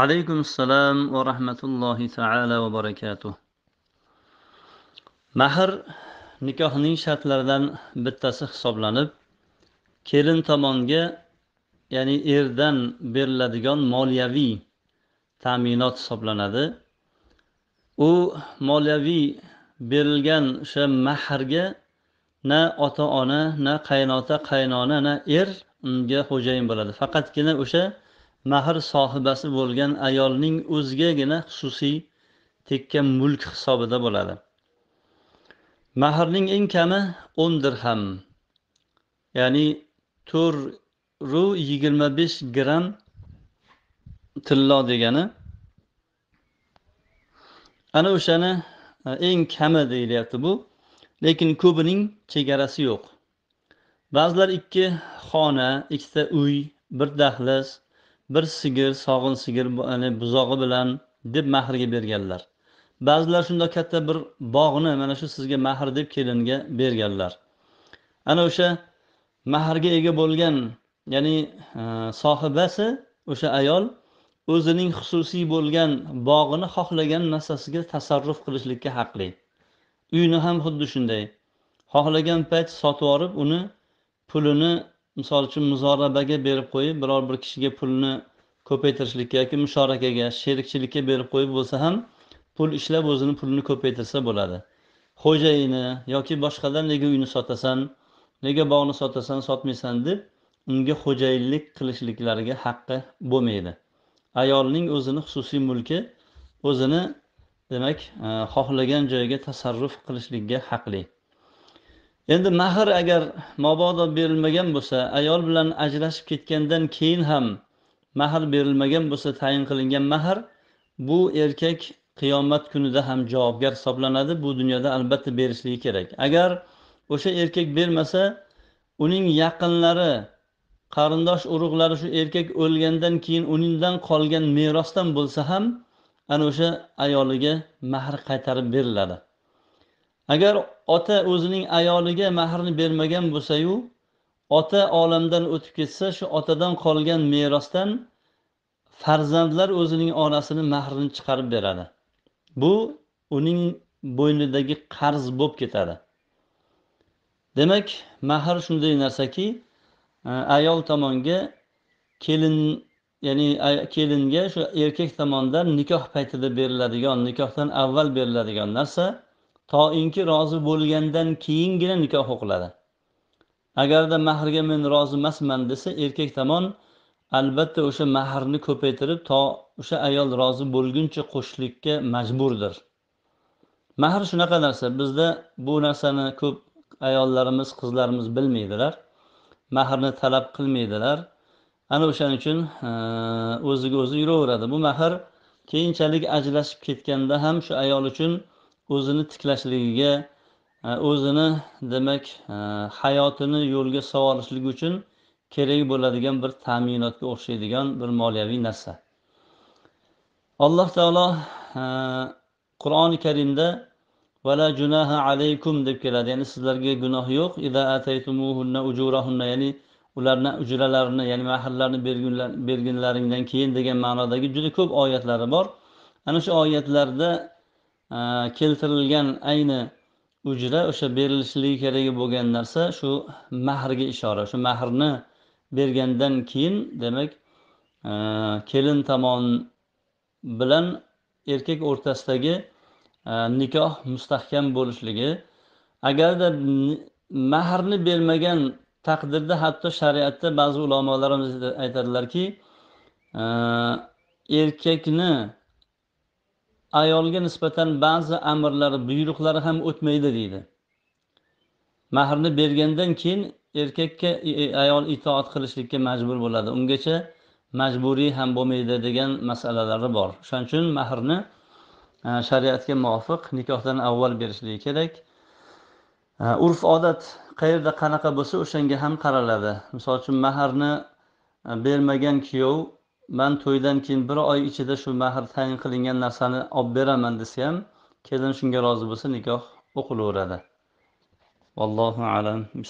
alaykum assalom va rahmatullohi taala va barakatuh mahr nikohning shartlaridan bittasi hisoblanib kelin tomonga ya'ni erdan beriladigan moliyaviy ta'minot hisoblanadi u moliyaviy berilgan o'sha mahrga na ota ona na qaynota qaynona na er unga xo'jayin bo'ladi faqatgina o'sha şey, mahr sohibasi bo'lgan ayolning o'zigagina xususiy tekkan mulk hisobida bo'ladi mahrning eng kami o'n dirham ya'ni ru yigirma besh gram tillo degani ana o'shani e, eng kami deyilyapti bu lekin ko'pining chegarasi yo'q ba'zilar ikki xona ikkita uy bir dahliz bir sigir sog'in sigir buzog'i bilan deb mahrga berganlar ba'zilar shundoq katta bir bog'ni mana shu sizga mahr deb kelinga berganlar ana o'sha mahrga ega bo'lgan ya'ni e, sohibasi o'sha ayol o'zining xususiy bo'lgan bog'ini xohlagan narsasiga tasarruf qilishlikka haqli uyni ham xuddi shunday xohlagan payt sotib yuborib uni pulini misol uchun muzorabaga berib qo'yib biror bir kishiga pulni ko'paytirishlikka yoki musharakaga sherikchilikka berib qo'yib bo'lsa ham pul ishlab o'zini pulini ko'paytirsa bo'ladi xo'jayini yoki boshqadan nega uyni sotasan nega bog'ni sotasan sotmaysan deb unga xo'jayinlik qilishliklariga haqqi bo'lmaydi ayolning o'zini xususiy mulki o'zini demak e, xohlagan joyiga tasarruf qilishlikka haqli endi mahr agar mabodo berilmagan bo'lsa ayol bilan ajrashib ketgandan keyin ham mahr berilmagan bo'lsa tayin qilingan mahr bu erkak qiyomat kunida ham javobgar hisoblanadi bu dunyoda albatta berishligi kerak agar o'sha erkak bermasa uning yaqinlari qarindosh urug'lari shu erkak o'lgandan keyin uningdan qolgan merosdan bo'lsa ham ana o'sha ayoliga mahr qaytarib beriladi agar ota o'zining ayoliga mahrni bermagan bo'lsayu ota olamdan o'tib ketsa shu otadan qolgan merosdan farzandlar o'zining onasini mahrini chiqarib beradi bu uning bo'ynidagi qarz bo'lib ketadi demak mahr shunday narsaki e, ayol tomonga kelin ya'ni kelinga shu erkak tomonidan nikoh paytida beriladigan nikohdan avval beriladigan narsa toinki rozi bo'lgandan keyingina nikoh o'qiladi agarda mahrga men rozi emasman desa erkak tomon albatta o'sha mahrni ko'paytirib to o'sha ayol rozi bo'lguncha qo'shishlikka majburdir mahr shunaqa narsa bizda bu narsani ko'p ayollarimiz qizlarimiz bilmaydilar mahrni talab qilmaydilar ana o'shaning uchun e, o'ziga o'zi yuraveradi bu mahr keyinchalik ajrashib ketganda ham shu ayol uchun o'zini tiklashligiga e, o'zini demak e, hayotini yo'lga solishligi uchun kerak bo'ladigan bir ta'minotga o'xshaydigan bir moliyaviy narsa alloh taolo e, qur'oni karimda vala junaha alaykum deb keladi ya'ni sizlarga gunoh yo'q ya'ni ularni ujralarini ya'ni mahrlarni berginlaringdan keyin degan ma'nodagi juda ko'p oyatlari bor ana shu oyatlarda keltirilgan ayni ujra o'sha berilishligi kerak bo'lgan narsa shu mahrga ishora shu mahrni bergandan keyin demak kelin tomon bilan erkak o'rtasidagi nikoh mustahkam bo'lishligi agarda mahrni bermagan taqdirda hatto shariatda ba'zi ulamolarimiz aytadilarki erkakni ayolga nisbatan ba'zi amrlar buyruqlar ham o'tmaydi deydi mahrni bergandan keyin erkakka e, e, ayol itoat qilishlikka majbur bo'ladi ungacha majburiy ham bo'lmaydi degan masalalari bor o'shaning uchun mahrni e, shariatga muvofiq nikohdan avval berishligi kerak urf odat qayerda qanaqa bo'lsa o'shanga ham qaraladi misol uchun mahrni bermagan kuyov man to'ydan keyin bir oy ichida shu mahr tayin qilingan narsani olib beraman desa ham kelin shunga rozi bo'lsa nikoh o'qilaveradi vallohu alam